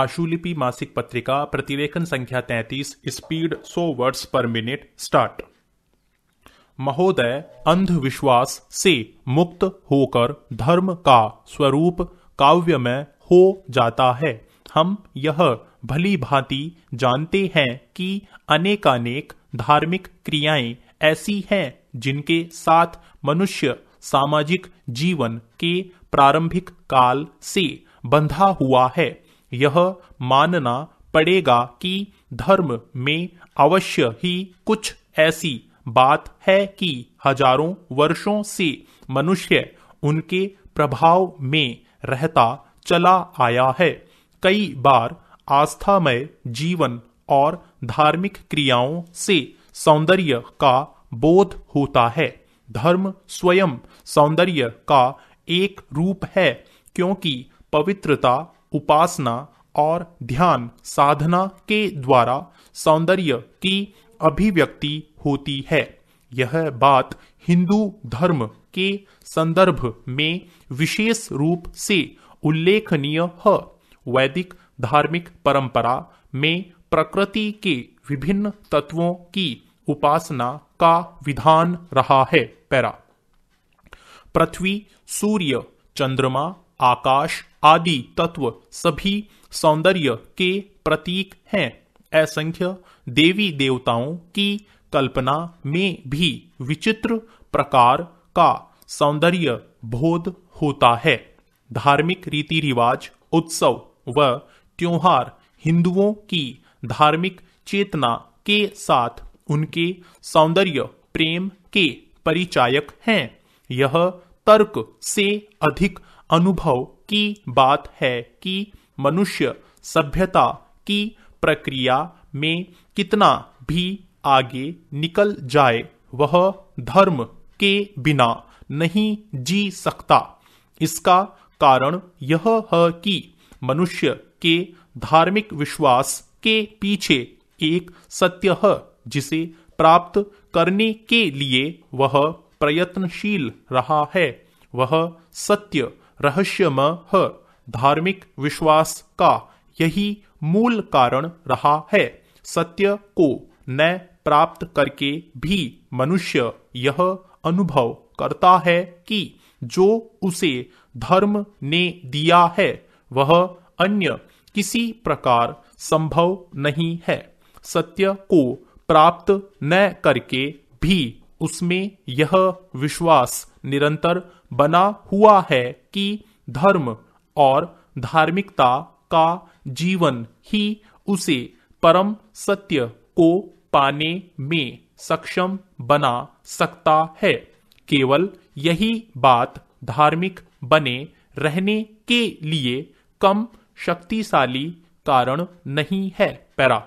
आशुलिपि मासिक पत्रिका प्रतिलेखन संख्या 33 speed 100 words per minute start महोदय अंधविश्वास से मुक्त होकर धर्म का स्वरूप काव्य में हो जाता है हम यह भली भांति जानते हैं कि अनेकानेक धार्मिक क्रियाएं ऐसी हैं जिनके साथ मनुष्य सामाजिक जीवन के प्रारंभिक काल से बंधा हुआ है यह मानना पड़ेगा कि धर्म में अवश्य ही कुछ ऐसी बात है कि हजारों वर्षों से मनुष्य उनके प्रभाव में रहता चला आया है कई बार आस्थामय जीवन और धार्मिक क्रियाओं से सौंदर्य का बोध होता है धर्म स्वयं सौंदर्य का एक रूप है क्योंकि पवित्रता उपासना और ध्यान साधना के द्वारा सौंदर्य की अभिव्यक्ति होती है यह बात हिंदू धर्म के संदर्भ में विशेष रूप से उल्लेखनीय है वैदिक धार्मिक परंपरा में प्रकृति के विभिन्न तत्वों की उपासना का विधान रहा है पैरा पृथ्वी सूर्य चंद्रमा आकाश आदि तत्व सभी सौंदर्य के प्रतीक हैं असंख्य देवी देवताओं की कल्पना में भी विचित्र प्रकार का सौंदर्य बोध होता है धार्मिक रीति रिवाज उत्सव व त्योहार हिंदुओं की धार्मिक चेतना के साथ उनके सौंदर्य प्रेम के परिचायक हैं यह तर्क से अधिक अनुभव की बात है कि मनुष्य सभ्यता की प्रक्रिया में कितना भी आगे निकल जाए वह धर्म के बिना नहीं जी सकता इसका कारण यह है कि मनुष्य के धार्मिक विश्वास के पीछे एक सत्य है जिसे प्राप्त करने के लिए वह प्रयत्नशील रहा है वह सत्य रहस्यमय है धार्मिक विश्वास का यही मूल कारण रहा है सत्य को न प्राप्त करके भी मनुष्य यह अनुभव करता है कि जो उसे धर्म ने दिया है वह अन्य किसी प्रकार संभव नहीं है सत्य को प्राप्त न करके भी उसमें यह विश्वास निरंतर बना हुआ है कि धर्म और धार्मिकता का जीवन ही उसे परम सत्य को पाने में सक्षम बना सकता है केवल यही बात धार्मिक बने रहने के लिए कम शक्तिशाली कारण नहीं है पैरा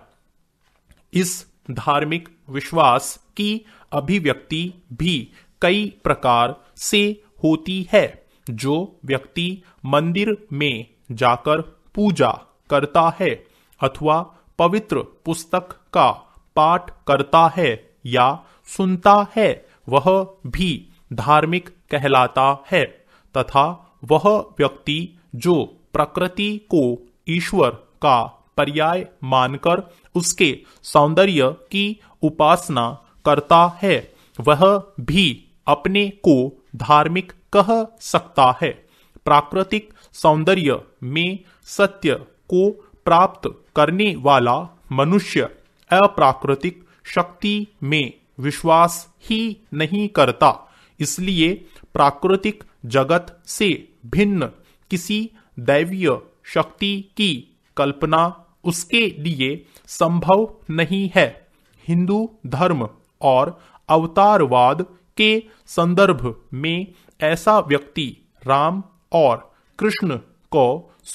इस धार्मिक विश्वास की अभिव्यक्ति भी कई प्रकार से होती है जो व्यक्ति मंदिर में जाकर पूजा करता है अथवा पवित्र पुस्तक का पाठ करता है या सुनता है वह भी धार्मिक कहलाता है तथा वह व्यक्ति जो प्रकृति को ईश्वर का पर्याय मानकर उसके सौंदर्य की उपासना करता है वह भी अपने को धार्मिक कह सकता है प्राकृतिक सौंदर्य में सत्य को प्राप्त करने वाला मनुष्य अप्राकृतिक शक्ति में विश्वास ही नहीं करता इसलिए प्राकृतिक जगत से भिन्न किसी दैवीय शक्ति की कल्पना उसके लिए संभव नहीं है हिंदू धर्म और अवतारवाद के संदर्भ में ऐसा व्यक्ति राम और कृष्ण को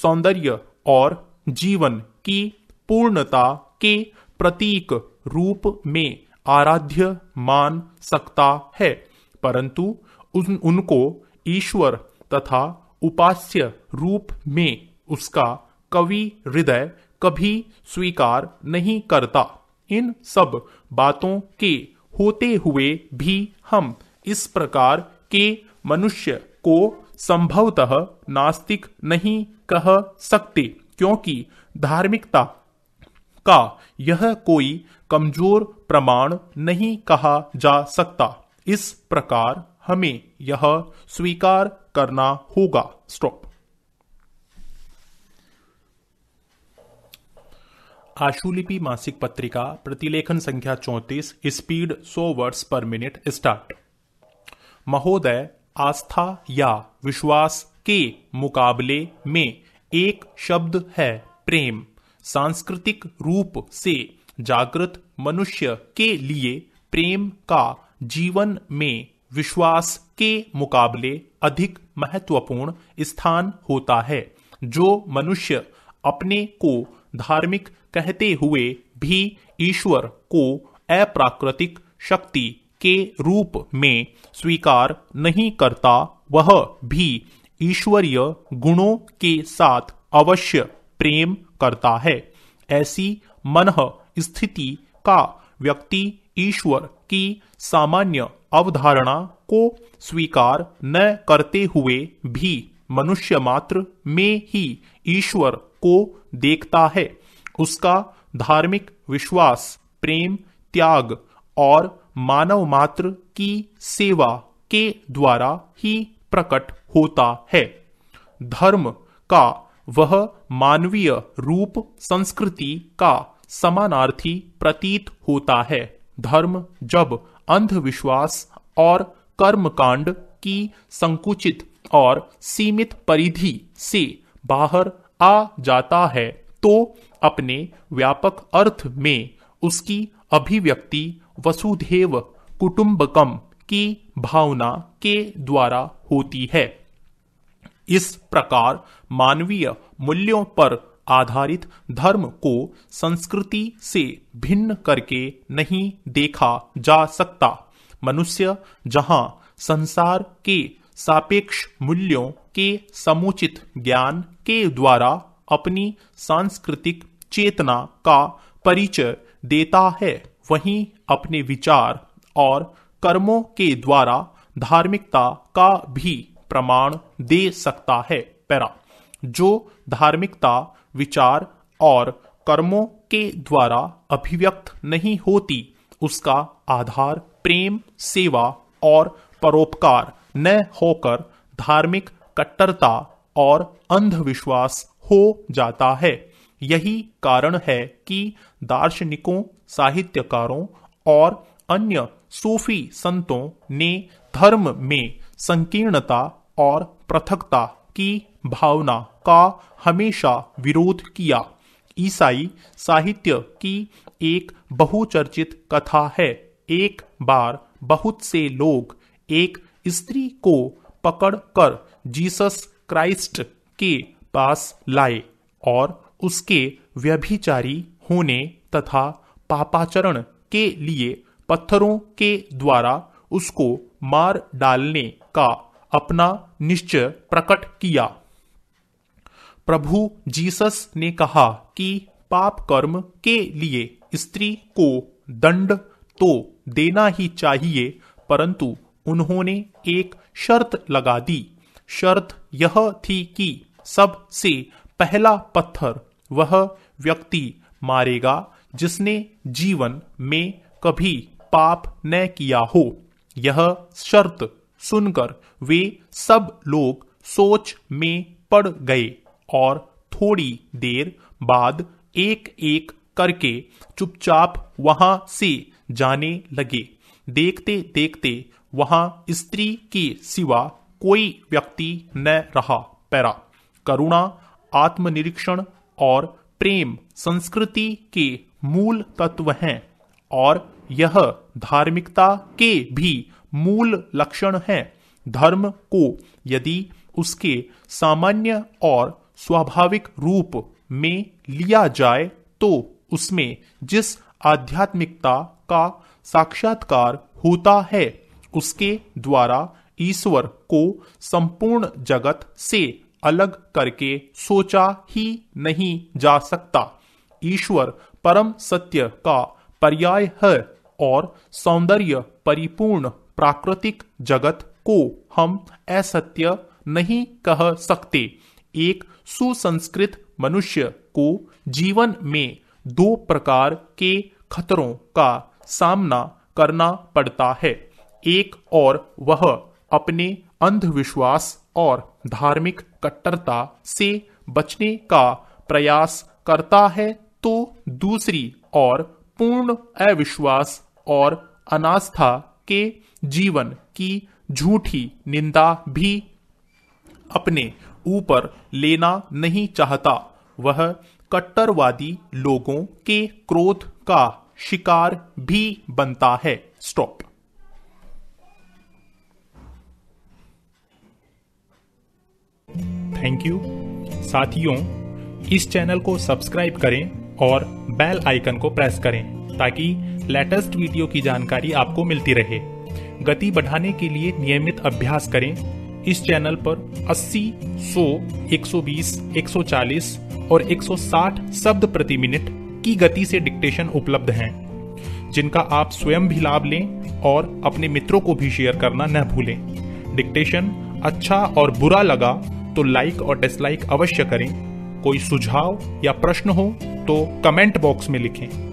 सौंदर्य और जीवन की पूर्णता के प्रतीक रूप में आराध्य मान सकता है परंतु उन, उनको ईश्वर तथा उपास्य रूप में उसका कवि हृदय कभी स्वीकार नहीं करता इन सब बातों के होते हुए भी हम इस प्रकार के मनुष्य को संभवतः नास्तिक नहीं कह सकते क्योंकि धार्मिकता का यह कोई कमजोर प्रमाण नहीं कहा जा सकता इस प्रकार हमें यह स्वीकार करना होगा स्टॉप आशुलिपि मासिक पत्रिका प्रतिलेखन संख्या चौतीस स्पीड सौ वर्ड्स पर मिनट स्टार्ट महोदय आस्था या विश्वास के मुकाबले में एक शब्द है प्रेम सांस्कृतिक रूप से जागृत मनुष्य के लिए प्रेम का जीवन में विश्वास के मुकाबले अधिक महत्वपूर्ण स्थान होता है जो मनुष्य अपने को धार्मिक कहते हुए भी ईश्वर को अप्राकृतिक शक्ति के रूप में स्वीकार नहीं करता वह भी ईश्वरीय गुणों के साथ अवश्य प्रेम करता है ऐसी मन स्थिति का व्यक्ति ईश्वर की सामान्य अवधारणा को स्वीकार न करते हुए भी मनुष्य मात्र में ही ईश्वर को देखता है उसका धार्मिक विश्वास प्रेम त्याग और मानव मात्र की सेवा के द्वारा ही प्रकट होता है धर्म का वह मानवीय रूप संस्कृति का समानार्थी प्रतीत होता है धर्म जब अंधविश्वास और कर्मकांड की संकुचित और सीमित परिधि से बाहर आ जाता है तो अपने व्यापक अर्थ में उसकी अभिव्यक्ति वसुधेव कुटुंबकम की भावना के द्वारा होती है इस प्रकार मानवीय मूल्यों पर आधारित धर्म को संस्कृति से भिन्न करके नहीं देखा जा सकता मनुष्य जहां संसार के सापेक्ष मूल्यों के समुचित ज्ञान के द्वारा अपनी सांस्कृतिक चेतना का परिचय देता है वहीं अपने विचार और कर्मों के द्वारा धार्मिकता का भी प्रमाण दे सकता है पैरा जो धार्मिकता विचार और कर्मों के द्वारा अभिव्यक्त नहीं होती उसका आधार प्रेम सेवा और परोपकार न होकर धार्मिक कट्टरता और अंधविश्वास हो जाता है यही कारण है कि दार्शनिकों साहित्यकारों और अन्य सूफी संतों ने धर्म में संकीर्णता और पृथकता की भावना का हमेशा विरोध किया ईसाई साहित्य की एक बहुचर्चित कथा है एक बार बहुत से लोग एक स्त्री को पकड़कर जीसस क्राइस्ट के पास लाए और उसके व्यभिचारी होने तथा पापाचरण के लिए पत्थरों के द्वारा उसको मार डालने का अपना निश्चय प्रकट किया प्रभु जीसस ने कहा कि पाप कर्म के लिए स्त्री को दंड तो देना ही चाहिए परंतु उन्होंने एक शर्त लगा दी शर्त यह थी कि सबसे पहला पत्थर वह व्यक्ति मारेगा जिसने जीवन में कभी पाप न किया हो यह शर्त सुनकर वे सब लोग सोच में पड़ गए और थोड़ी देर बाद एक एक करके चुपचाप वहां से जाने लगे देखते देखते वहां स्त्री के सिवा कोई व्यक्ति न रहा पैरा करुणा आत्मनिरीक्षण और प्रेम संस्कृति के मूल तत्व हैं और यह धार्मिकता के भी मूल लक्षण है धर्म को यदि उसके सामान्य और स्वाभाविक रूप में लिया जाए तो उसमें जिस आध्यात्मिकता का साक्षात्कार होता है उसके द्वारा ईश्वर को संपूर्ण जगत से अलग करके सोचा ही नहीं जा सकता ईश्वर परम सत्य का पर्याय है और सौंदर्य परिपूर्ण प्राकृतिक जगत को हम असत्य नहीं कह सकते एक सुसंस्कृत मनुष्य को जीवन में दो प्रकार के खतरों का सामना करना पड़ता है एक और वह अपने अंधविश्वास और धार्मिक कट्टरता से बचने का प्रयास करता है तो दूसरी और पूर्ण अविश्वास और अनास्था के जीवन की झूठी निंदा भी अपने ऊपर लेना नहीं चाहता वह कट्टरवादी लोगों के क्रोध का शिकार भी बनता है स्टॉप थैंक यू साथियों इस चैनल को सब्सक्राइब करें और बेल आइकन को प्रेस करें ताकि लेटेस्ट वीडियो की जानकारी आपको मिलती रहे गति बढ़ाने के लिए नियमित अभ्यास करें इस चैनल पर 80, 100, 120, 140 और 160 शब्द प्रति मिनट की गति से डिक्टेशन उपलब्ध हैं जिनका आप स्वयं भी लाभ लें और अपने मित्रों को भी शेयर करना न भूलें डिक्टेशन अच्छा और बुरा लगा तो लाइक और डिसलाइक अवश्य करें कोई सुझाव या प्रश्न हो तो कमेंट बॉक्स में लिखें